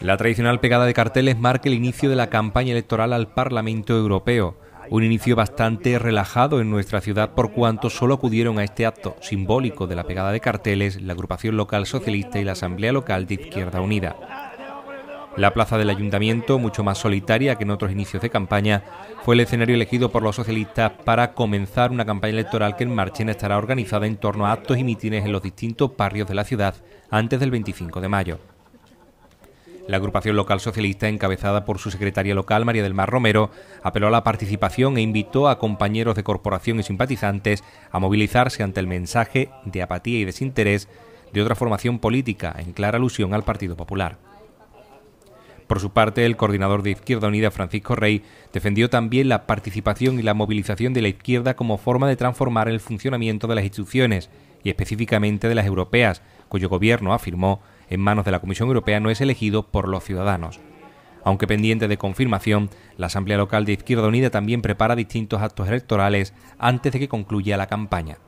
La tradicional pegada de carteles marca el inicio de la campaña electoral al Parlamento Europeo, un inicio bastante relajado en nuestra ciudad por cuanto solo acudieron a este acto simbólico de la pegada de carteles la agrupación local socialista y la Asamblea Local de Izquierda Unida. La plaza del ayuntamiento, mucho más solitaria que en otros inicios de campaña, fue el escenario elegido por los socialistas para comenzar una campaña electoral que en Marchena estará organizada en torno a actos y mítines en los distintos barrios de la ciudad antes del 25 de mayo. La agrupación local socialista, encabezada por su secretaria local, María del Mar Romero, apeló a la participación e invitó a compañeros de corporación y simpatizantes a movilizarse ante el mensaje de apatía y desinterés de otra formación política, en clara alusión al Partido Popular. Por su parte, el coordinador de Izquierda Unida, Francisco Rey, defendió también la participación y la movilización de la izquierda como forma de transformar el funcionamiento de las instituciones y específicamente de las europeas, cuyo gobierno afirmó en manos de la Comisión Europea no es elegido por los ciudadanos. Aunque pendiente de confirmación, la Asamblea Local de Izquierda Unida también prepara distintos actos electorales antes de que concluya la campaña.